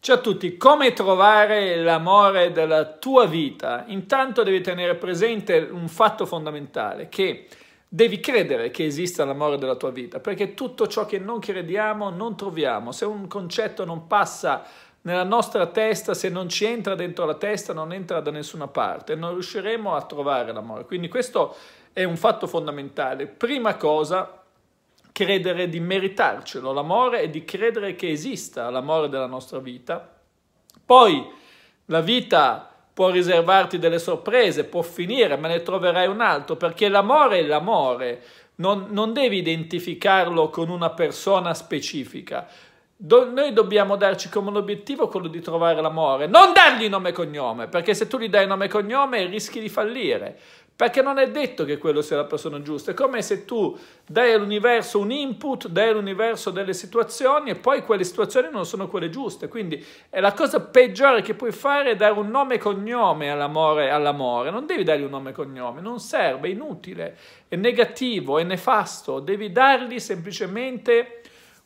Ciao a tutti, come trovare l'amore della tua vita? Intanto devi tenere presente un fatto fondamentale, che devi credere che esista l'amore della tua vita, perché tutto ciò che non crediamo non troviamo. Se un concetto non passa nella nostra testa, se non ci entra dentro la testa, non entra da nessuna parte, non riusciremo a trovare l'amore. Quindi questo è un fatto fondamentale. Prima cosa, credere di meritarcelo, l'amore e di credere che esista l'amore della nostra vita. Poi la vita può riservarti delle sorprese, può finire, ma ne troverai un altro, perché l'amore è l'amore, non, non devi identificarlo con una persona specifica. Do, noi dobbiamo darci come un obiettivo quello di trovare l'amore, non dargli nome e cognome, perché se tu gli dai nome e cognome rischi di fallire. Perché non è detto che quello sia la persona giusta, è come se tu dai all'universo un input, dai all'universo delle situazioni e poi quelle situazioni non sono quelle giuste. Quindi è eh, la cosa peggiore che puoi fare è dare un nome e cognome all'amore, all'amore. non devi dargli un nome e cognome, non serve, è inutile, è negativo, è nefasto, devi dargli semplicemente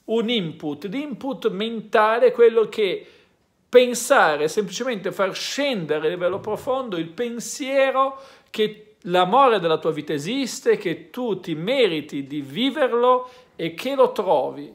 un input, l'input mentale, quello che pensare, semplicemente far scendere a livello profondo il pensiero che l'amore della tua vita esiste, che tu ti meriti di viverlo e che lo trovi.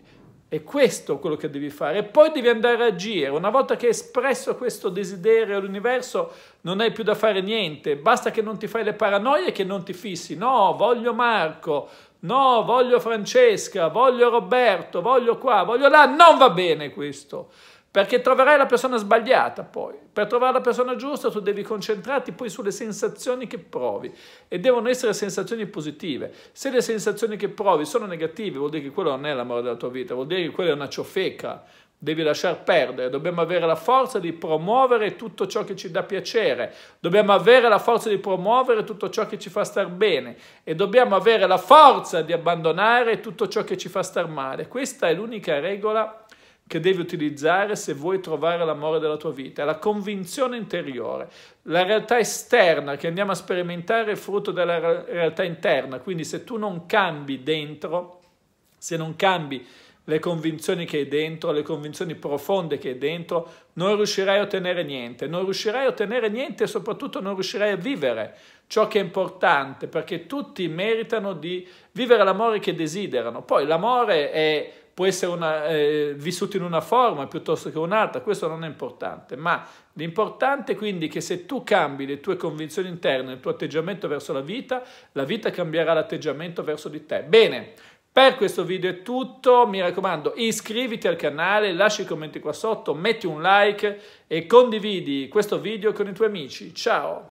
E questo è quello che devi fare. E poi devi andare a agire. Una volta che hai espresso questo desiderio all'universo, non hai più da fare niente. Basta che non ti fai le paranoie e che non ti fissi. No, voglio Marco. No, voglio Francesca. Voglio Roberto. Voglio qua. Voglio là. Non va bene questo perché troverai la persona sbagliata poi. Per trovare la persona giusta tu devi concentrarti poi sulle sensazioni che provi e devono essere sensazioni positive. Se le sensazioni che provi sono negative vuol dire che quello non è l'amore della tua vita, vuol dire che quella è una ciofeca, devi lasciar perdere, dobbiamo avere la forza di promuovere tutto ciò che ci dà piacere, dobbiamo avere la forza di promuovere tutto ciò che ci fa star bene e dobbiamo avere la forza di abbandonare tutto ciò che ci fa star male. Questa è l'unica regola che devi utilizzare se vuoi trovare l'amore della tua vita, è la convinzione interiore. La realtà esterna che andiamo a sperimentare è frutto della realtà interna, quindi se tu non cambi dentro, se non cambi le convinzioni che hai dentro, le convinzioni profonde che hai dentro, non riuscirai a ottenere niente, non riuscirai a ottenere niente e soprattutto non riuscirai a vivere ciò che è importante, perché tutti meritano di vivere l'amore che desiderano. Poi l'amore è può essere una, eh, vissuto in una forma piuttosto che un'altra, questo non è importante, ma l'importante è quindi che se tu cambi le tue convinzioni interne, il tuo atteggiamento verso la vita, la vita cambierà l'atteggiamento verso di te. Bene, per questo video è tutto, mi raccomando iscriviti al canale, lascia i commenti qua sotto, metti un like e condividi questo video con i tuoi amici, ciao!